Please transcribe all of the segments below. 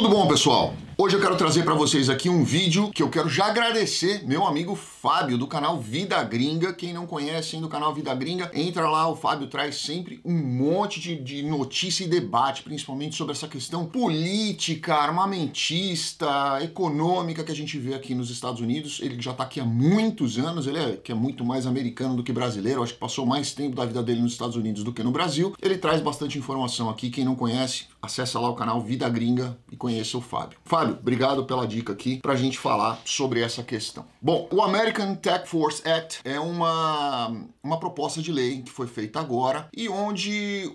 Tudo bom, pessoal? Hoje eu quero trazer para vocês aqui um vídeo que eu quero já agradecer meu amigo Fábio do canal Vida Gringa. Quem não conhece ainda o canal Vida Gringa, entra lá, o Fábio traz sempre um monte de, de notícia e debate, principalmente sobre essa questão política, armamentista, econômica que a gente vê aqui nos Estados Unidos. Ele já está aqui há muitos anos, ele é, que é muito mais americano do que brasileiro, acho que passou mais tempo da vida dele nos Estados Unidos do que no Brasil. Ele traz bastante informação aqui, quem não conhece, Acesse lá o canal Vida Gringa e conheça o Fábio. Fábio, obrigado pela dica aqui para a gente falar sobre essa questão. Bom, o American Tech Force Act é uma, uma proposta de lei que foi feita agora e onde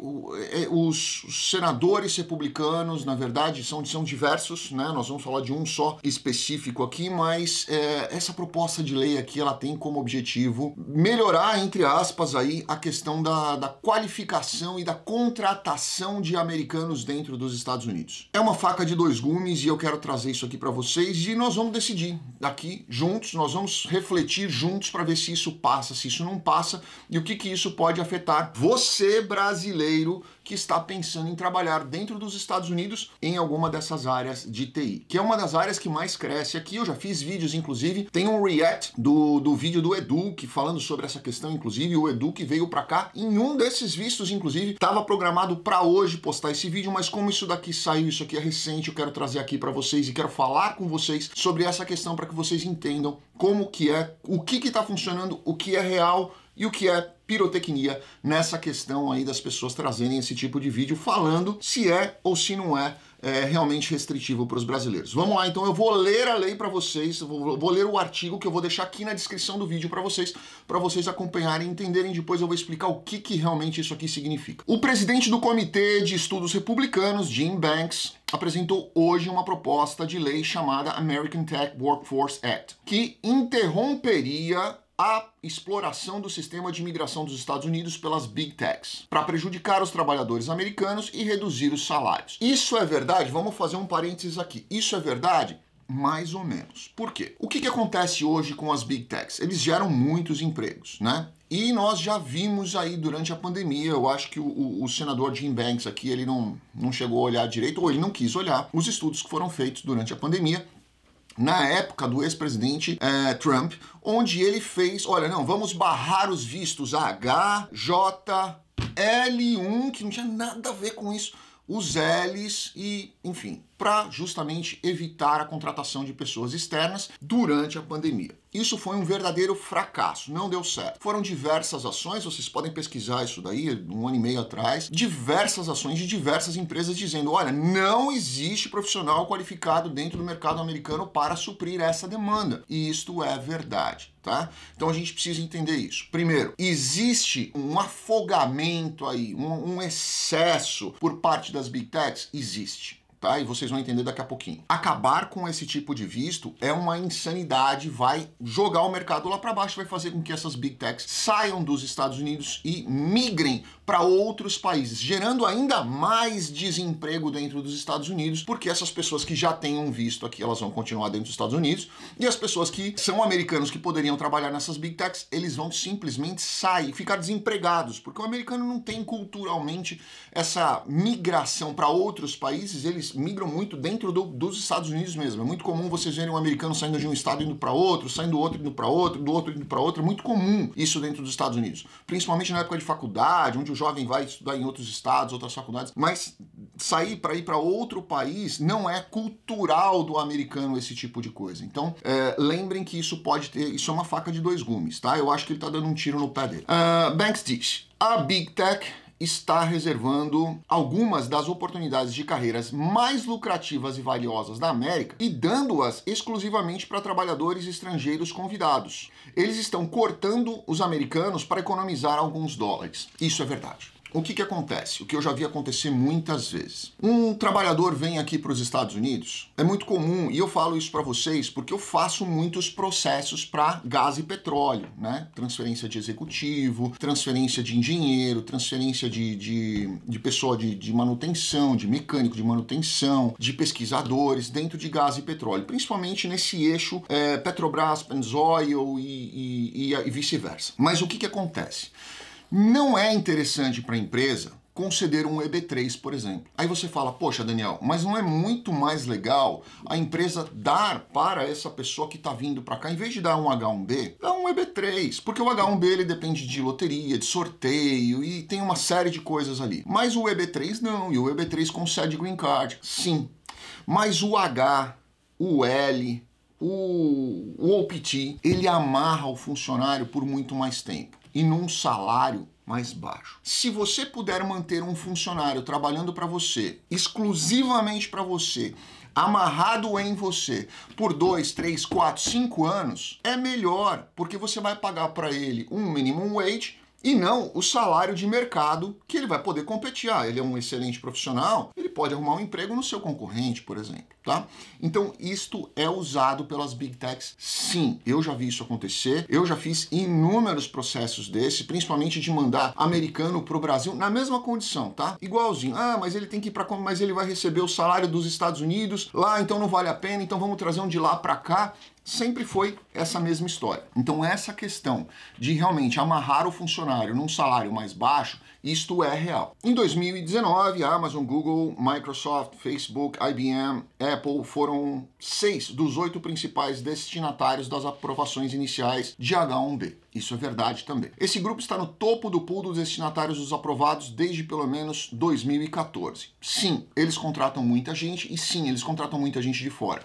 é, os senadores republicanos, na verdade, são, são diversos, né? Nós vamos falar de um só específico aqui, mas é, essa proposta de lei aqui ela tem como objetivo melhorar, entre aspas, aí a questão da, da qualificação e da contratação de americanos dentro dentro dos Estados Unidos. É uma faca de dois gumes e eu quero trazer isso aqui para vocês e nós vamos decidir daqui juntos, nós vamos refletir juntos para ver se isso passa, se isso não passa e o que, que isso pode afetar você brasileiro que está pensando em trabalhar dentro dos Estados Unidos em alguma dessas áreas de TI, que é uma das áreas que mais cresce aqui. Eu já fiz vídeos, inclusive, tem um react do, do vídeo do Edu, que falando sobre essa questão, inclusive, o Edu que veio para cá em um desses vistos, inclusive, estava programado para hoje postar esse vídeo, mas como isso daqui saiu, isso aqui é recente, eu quero trazer aqui para vocês e quero falar com vocês sobre essa questão para que vocês entendam como que é, o que está funcionando, o que é real e o que é pirotecnia nessa questão aí das pessoas trazerem esse tipo de vídeo falando se é ou se não é é, realmente restritivo para os brasileiros. Vamos lá, então eu vou ler a lei para vocês, vou, vou, ler o artigo que eu vou deixar aqui na descrição do vídeo para vocês, para vocês acompanharem e entenderem. Depois eu vou explicar o que, que realmente isso aqui significa. O presidente do Comitê de Estudos Republicanos, Jim Banks, apresentou hoje uma proposta de lei chamada American Tech Workforce Act, que interromperia a exploração do sistema de imigração dos Estados Unidos pelas Big Techs, para prejudicar os trabalhadores americanos e reduzir os salários. Isso é verdade? Vamos fazer um parênteses aqui. Isso é verdade? Mais ou menos. Por quê? O que, que acontece hoje com as Big Techs? Eles geram muitos empregos, né? E nós já vimos aí durante a pandemia, eu acho que o, o, o, senador Jim Banks aqui, ele não, não chegou a olhar direito, ou ele não quis olhar, os estudos que foram feitos durante a pandemia na época do ex-presidente eh, Trump, onde ele fez, olha, não, vamos barrar os vistos H, J, L1, que não tinha nada a ver com isso, os L's e, enfim, para justamente evitar a contratação de pessoas externas durante a pandemia. Isso foi um verdadeiro fracasso, não deu certo. Foram diversas ações, vocês podem pesquisar isso daí, um ano e meio atrás, diversas ações de diversas empresas dizendo, olha, não existe profissional qualificado dentro do mercado americano para suprir essa demanda. E isto é verdade. Tá? Então a gente precisa entender isso. Primeiro, existe um afogamento aí, um, um excesso por parte das big techs? Existe tá? E vocês vão entender daqui a pouquinho. Acabar com esse tipo de visto é uma insanidade, vai jogar o mercado lá para baixo, vai fazer com que essas big techs saiam dos Estados Unidos e migrem para outros países, gerando ainda mais desemprego dentro dos Estados Unidos, porque essas pessoas que já têm um visto aqui, elas vão continuar dentro dos Estados Unidos, e as pessoas que são americanos que poderiam trabalhar nessas big techs, eles vão simplesmente sair, ficar desempregados, porque o americano não tem culturalmente essa migração para outros países, eles migram muito dentro do, dos Estados Unidos mesmo. É muito comum vocês verem um americano saindo de um estado indo para outro, saindo do outro indo para outro, do outro indo para outro, é muito comum isso dentro dos Estados Unidos, principalmente na época de faculdade, onde o jovem vai estudar em outros estados, outras faculdades, mas sair para ir para outro país não é cultural do americano esse tipo de coisa. Então, é, lembrem que isso pode ter, isso é uma faca de dois gumes, tá? Eu acho que ele está dando um tiro no pé dele. Uh, Banks diz, a Big Tech está reservando algumas das oportunidades de carreiras mais lucrativas e valiosas da América e dando-as exclusivamente para trabalhadores estrangeiros convidados. Eles estão cortando os americanos para economizar alguns dólares. Isso é verdade. O que, que acontece? O que eu já vi acontecer muitas vezes. Um trabalhador vem aqui para os Estados Unidos, é muito comum, e eu falo isso para vocês porque eu faço muitos processos para gás e petróleo, né? Transferência de executivo, transferência de engenheiro, transferência de, de, de pessoa de, de manutenção, de mecânico de manutenção, de pesquisadores dentro de gás e petróleo, principalmente nesse eixo é, Petrobras, Pennzoil e, e, e, e vice-versa. Mas o que, que acontece? Não é interessante para a empresa conceder um EB3, por exemplo. Aí você fala, poxa, Daniel, mas não é muito mais legal a empresa dar para essa pessoa que está vindo para cá, em vez de dar um H1B, dá um EB3, porque o H1B ele depende de loteria, de sorteio e tem uma série de coisas ali. Mas o EB3 não, e o EB3 concede green card, sim. Mas o H, o L, o, OPTI, OPT, ele amarra o funcionário por muito mais tempo e num salário mais baixo. Se você puder manter um funcionário trabalhando para você, exclusivamente para você, amarrado em você por dois, três, quatro, cinco anos, é melhor, porque você vai pagar para ele um minimum wage e não o salário de mercado que ele vai poder competir. Ah, ele é um excelente profissional, ele pode arrumar um emprego no seu concorrente, por exemplo, tá? Então, isto é usado pelas big techs, sim. Eu já vi isso acontecer, eu já fiz inúmeros processos desse, principalmente de mandar americano pro Brasil na mesma condição, tá? Igualzinho. Ah, mas ele tem que ir para mas ele vai receber o salário dos Estados Unidos lá, então não vale a pena, então vamos trazer um de lá para cá sempre foi essa mesma história. Então essa questão de realmente amarrar o funcionário num salário mais baixo, isto é real. Em 2019, a Amazon, Google, Microsoft, Facebook, IBM, Apple foram seis dos oito principais destinatários das aprovações iniciais de H1B. Isso é verdade também. Esse grupo está no topo do pool dos destinatários dos aprovados desde pelo menos 2014. Sim, eles contratam muita gente e sim, eles contratam muita gente de fora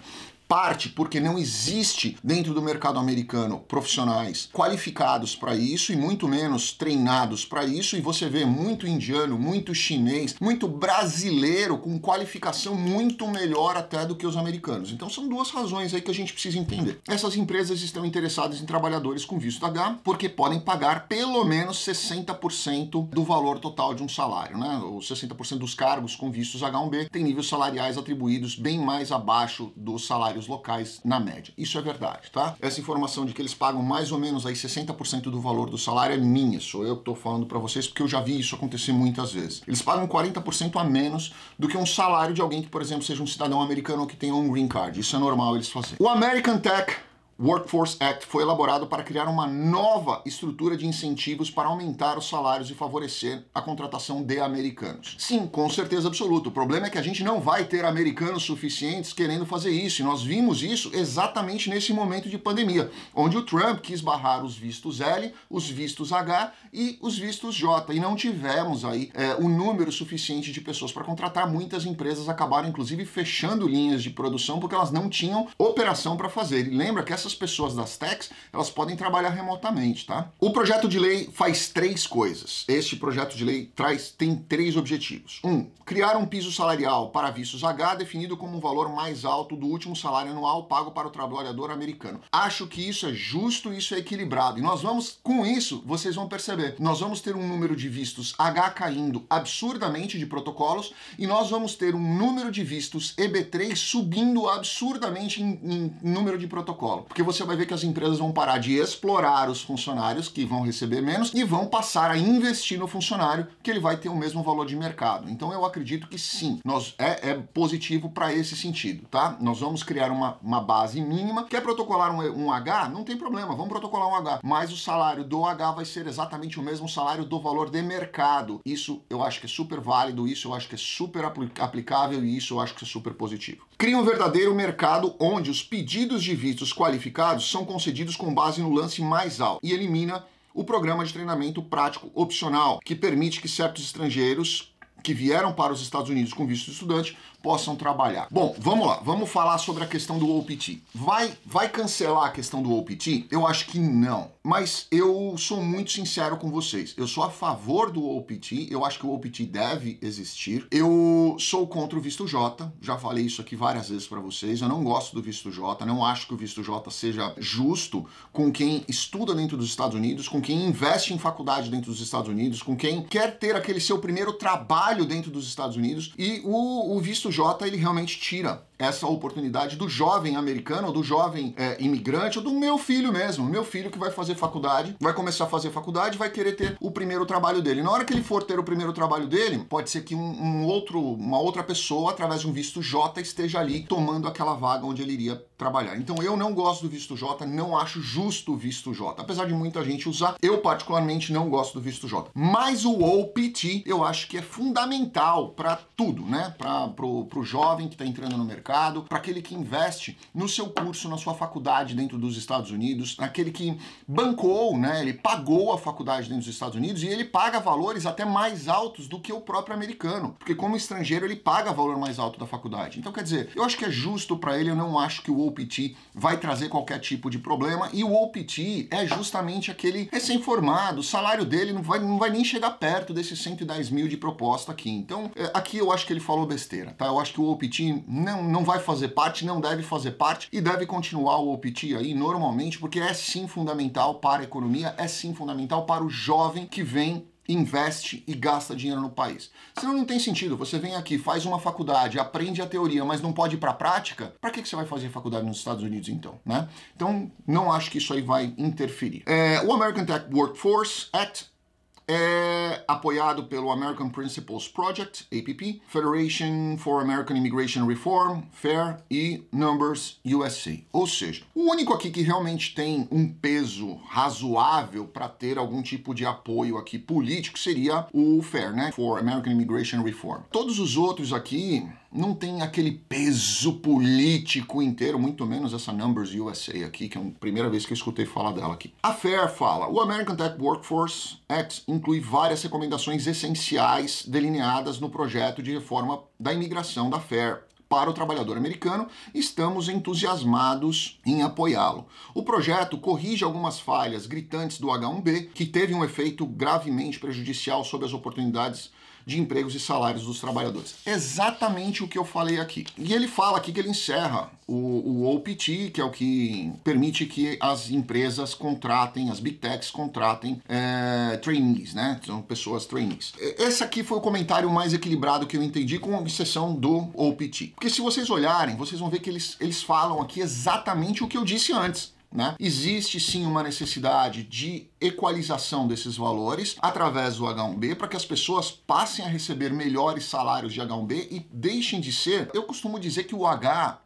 parte porque não existe dentro do mercado americano profissionais qualificados para isso e muito menos treinados para isso e você vê muito indiano, muito chinês, muito brasileiro com qualificação muito melhor até do que os americanos. Então são duas razões aí que a gente precisa entender. Essas empresas estão interessadas em trabalhadores com visto H porque podem pagar pelo menos 60% do valor total de um salário, né? Ou 60% dos cargos com vistos H1B têm níveis salariais atribuídos bem mais abaixo do salário locais na média. Isso é verdade, tá? Essa informação de que eles pagam mais ou menos aí 60% do valor do salário é minha, sou eu que estou falando para vocês porque eu já vi isso acontecer muitas vezes. Eles pagam 40% a menos do que um salário de alguém que, por exemplo, seja um cidadão americano ou que tenha um green card. Isso é normal eles fazerem. O American Tech Workforce Act foi elaborado para criar uma nova estrutura de incentivos para aumentar os salários e favorecer a contratação de americanos. Sim, com certeza absoluta. O problema é que a gente não vai ter americanos suficientes querendo fazer isso, e nós vimos isso exatamente nesse momento de pandemia, onde o Trump quis barrar os vistos L, os vistos H e os vistos J, e não tivemos aí é, o número suficiente de pessoas para contratar. Muitas empresas acabaram, inclusive, fechando linhas de produção porque elas não tinham operação para fazer. E lembra que essas essas pessoas das techs, elas podem trabalhar remotamente, tá? O projeto de lei faz três coisas. Este projeto de lei traz tem três objetivos. Um, criar um piso salarial para vistos H definido como o um valor mais alto do último salário anual pago para o trabalhador americano. Acho que isso é justo, isso é equilibrado. E nós vamos, com isso, vocês vão perceber, nós vamos ter um número de vistos H caindo absurdamente de protocolos e nós vamos ter um número de vistos EB3 subindo absurdamente em, em número de protocolo. Porque porque você vai ver que as empresas vão parar de explorar os funcionários que vão receber menos e vão passar a investir no funcionário que ele vai ter o mesmo valor de mercado. Então eu acredito que sim, nós é, é positivo para esse sentido, tá? Nós vamos criar uma, uma base mínima. Quer protocolar um, um H? Não tem problema, vamos protocolar um H. Mas o salário do H vai ser exatamente o mesmo salário do valor de mercado. Isso eu acho que é super válido, isso eu acho que é super aplicável e isso eu acho que é super positivo. Cria um verdadeiro mercado onde os pedidos de vistos qualificados certificados são concedidos com base no lance mais alto e elimina o programa de treinamento prático opcional, que permite que certos estrangeiros que vieram para os Estados Unidos com visto de estudante possam trabalhar. Bom, vamos lá, vamos falar sobre a questão do OPT. Vai, vai cancelar a questão do OPT? Eu acho que não. Mas eu sou muito sincero com vocês. Eu sou a favor do OPT, eu acho que o OPT deve existir. Eu sou contra o visto J, já falei isso aqui várias vezes para vocês. Eu não gosto do visto J, não acho que o visto J seja justo com quem estuda dentro dos Estados Unidos, com quem investe em faculdade dentro dos Estados Unidos, com quem quer ter aquele seu primeiro trabalho dentro dos Estados Unidos e o, o visto o J ele realmente tira essa oportunidade do jovem americano, ou do jovem é, imigrante, ou do meu filho mesmo. Meu filho que vai fazer faculdade, vai começar a fazer faculdade, vai querer ter o primeiro trabalho dele. Na hora que ele for ter o primeiro trabalho dele, pode ser que um, um outro, uma outra pessoa, através de um visto J, esteja ali tomando aquela vaga onde ele iria trabalhar. Então eu não gosto do visto J, não acho justo o visto J. Apesar de muita gente usar, eu particularmente não gosto do visto J. Mas o OPT eu acho que é fundamental para tudo, né? Para o jovem que está entrando no mercado mercado, para aquele que investe no seu curso, na sua faculdade dentro dos Estados Unidos, aquele que bancou, né, ele pagou a faculdade dentro dos Estados Unidos e ele paga valores até mais altos do que o próprio americano, porque como estrangeiro ele paga valor mais alto da faculdade. Então quer dizer, eu acho que é justo para ele, eu não acho que o OPT vai trazer qualquer tipo de problema e o OPT é justamente aquele recém-formado, o salário dele não vai, não vai nem chegar perto desses 110 mil de proposta aqui. Então é, aqui eu acho que ele falou besteira, tá? Eu acho que o OPT não, não não vai fazer parte, não deve fazer parte e deve continuar o OPT aí normalmente, porque é sim fundamental para a economia, é sim fundamental para o jovem que vem investe e gasta dinheiro no país. Senão não tem sentido. Você vem aqui, faz uma faculdade, aprende a teoria, mas não pode ir para a prática. Para que, que você vai fazer faculdade nos Estados Unidos então, né? Então não acho que isso aí vai interferir. É, o American Tech Workforce Act é apoiado pelo American Principles Project, APP, Federation for American Immigration Reform, FAIR e Numbers USA. Ou seja, o único aqui que realmente tem um peso razoável para ter algum tipo de apoio aqui político seria o FAIR, né? For American Immigration Reform. Todos os outros aqui não tem aquele peso político inteiro, muito menos essa Numbers USA aqui, que é a primeira vez que eu escutei falar dela aqui. A FAIR fala, o American Tech Workforce Act inclui várias recomendações essenciais delineadas no projeto de reforma da imigração da FAIR para o trabalhador americano, estamos entusiasmados em apoiá-lo. O projeto corrige algumas falhas gritantes do H1B, que teve um efeito gravemente prejudicial sobre as oportunidades de empregos e salários dos trabalhadores. Exatamente o que eu falei aqui. E ele fala aqui que ele encerra o, o OPT, que é o que permite que as empresas contratem, as big techs contratem é, trainees, né? São pessoas trainees. Esse aqui foi o comentário mais equilibrado que eu entendi com exceção do OPT. Porque se vocês olharem, vocês vão ver que eles, eles falam aqui exatamente o que eu disse antes. Né? Existe sim uma necessidade de equalização desses valores através do H1B para que as pessoas passem a receber melhores salários de H1B e deixem de ser. Eu costumo dizer que o H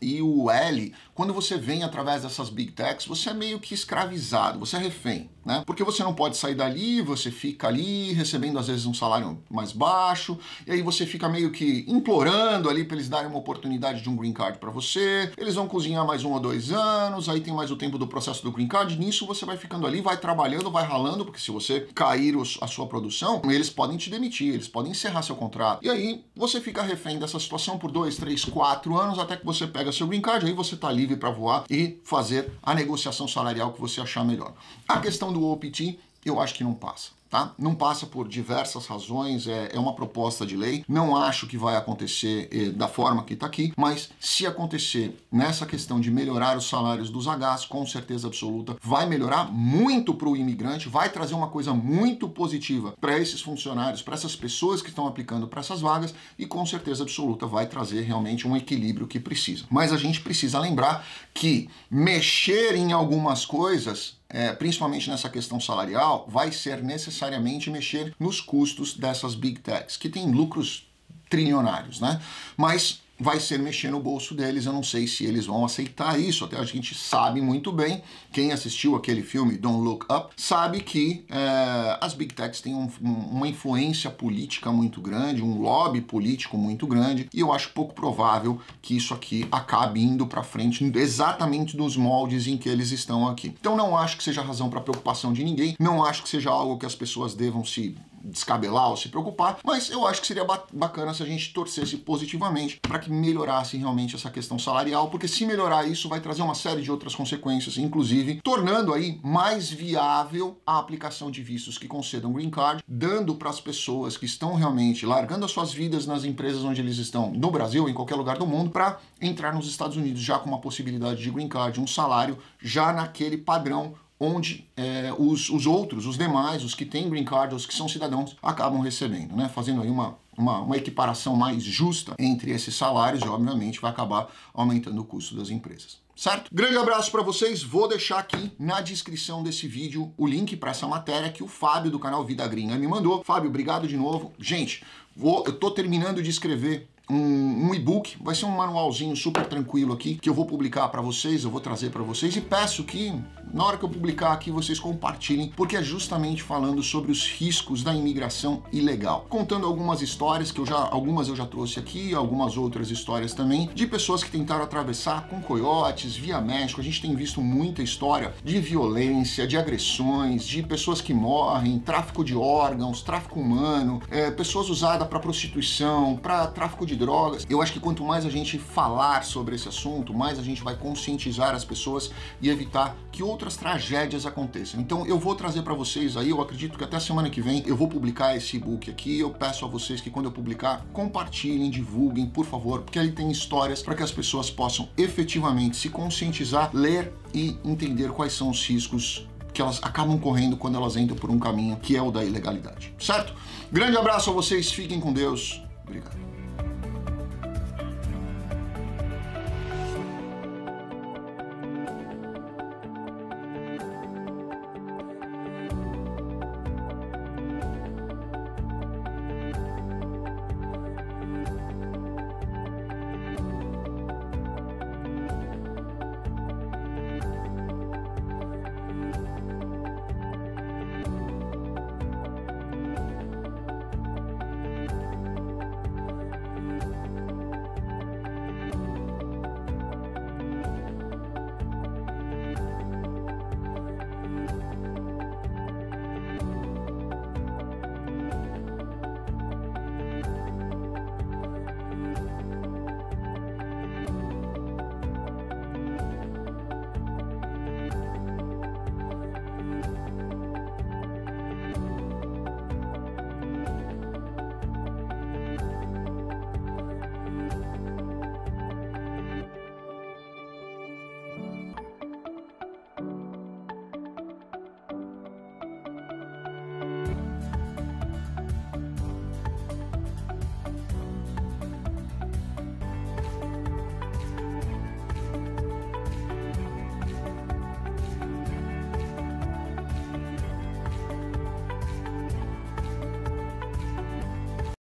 e o L quando você vem através dessas big techs, você é meio que escravizado, você é refém, né? Porque você não pode sair dali, você fica ali recebendo às vezes um salário mais baixo, e aí você fica meio que implorando ali para eles darem uma oportunidade de um green card para você. Eles vão cozinhar mais um ou dois anos, aí tem mais o tempo do processo do green card. Nisso você vai ficando ali, vai trabalhando, vai ralando, porque se você cair a sua produção, eles podem te demitir, eles podem encerrar seu contrato. E aí você fica refém dessa situação por dois, três, quatro anos até que você pega seu green card, aí você tá livre livre para voar e fazer a negociação salarial que você achar melhor. A questão do OPT, eu acho que não passa. Tá? Não passa por diversas razões, é, é, uma proposta de lei. Não acho que vai acontecer eh, da forma que está aqui, mas se acontecer nessa questão de melhorar os salários dos Hs, com certeza absoluta, vai melhorar muito para o imigrante, vai trazer uma coisa muito positiva para esses funcionários, para essas pessoas que estão aplicando para essas vagas e com certeza absoluta vai trazer realmente um equilíbrio que precisa. Mas a gente precisa lembrar que mexer em algumas coisas é, principalmente nessa questão salarial, vai ser necessariamente mexer nos custos dessas big techs, que têm lucros trilionários, né? Mas vai ser mexer no bolso deles. Eu não sei se eles vão aceitar isso. Até a gente sabe muito bem, quem assistiu aquele filme Don't Look Up, sabe que é, as big techs têm um, uma influência política muito grande, um lobby político muito grande, e eu acho pouco provável que isso aqui acabe indo para frente exatamente nos moldes em que eles estão aqui. Então não acho que seja razão para preocupação de ninguém, não acho que seja algo que as pessoas devam se descabelar ou se preocupar, mas eu acho que seria bacana se a gente torcesse positivamente para que melhorasse realmente essa questão salarial, porque se melhorar isso vai trazer uma série de outras consequências, inclusive tornando aí mais viável a aplicação de vistos que concedam green card, dando para as pessoas que estão realmente largando as suas vidas nas empresas onde eles estão, no Brasil, em qualquer lugar do mundo, para entrar nos Estados Unidos já com uma possibilidade de green card, um salário já naquele padrão onde é, os, os outros, os demais, os que têm green card, os que são cidadãos, acabam recebendo, né? Fazendo aí uma, uma, uma, equiparação mais justa entre esses salários e, obviamente, vai acabar aumentando o custo das empresas. Certo? Grande abraço para vocês. Vou deixar aqui na descrição desse vídeo o link para essa matéria que o Fábio do canal Vida Gringa me mandou. Fábio, obrigado de novo. Gente, vou, eu tô terminando de escrever um, um e-book, vai ser um manualzinho super tranquilo aqui que eu vou publicar para vocês, eu vou trazer para vocês e peço que na hora que eu publicar aqui vocês compartilhem, porque é justamente falando sobre os riscos da imigração ilegal, contando algumas histórias que eu já algumas eu já trouxe aqui, algumas outras histórias também de pessoas que tentaram atravessar com coiotes via México. A gente tem visto muita história de violência, de agressões, de pessoas que morrem, tráfico de órgãos, tráfico humano, é, pessoas usadas para prostituição, para tráfico de drogas. Eu acho que quanto mais a gente falar sobre esse assunto, mais a gente vai conscientizar as pessoas e evitar que outras tragédias aconteçam. Então eu vou trazer para vocês aí, eu acredito que até semana que vem eu vou publicar esse e-book aqui. Eu peço a vocês que quando eu publicar, compartilhem, divulguem, por favor, porque ele tem histórias para que as pessoas possam efetivamente se conscientizar, ler e entender quais são os riscos que elas acabam correndo quando elas entram por um caminho que é o da ilegalidade, certo? Grande abraço a vocês, fiquem com Deus. Obrigado.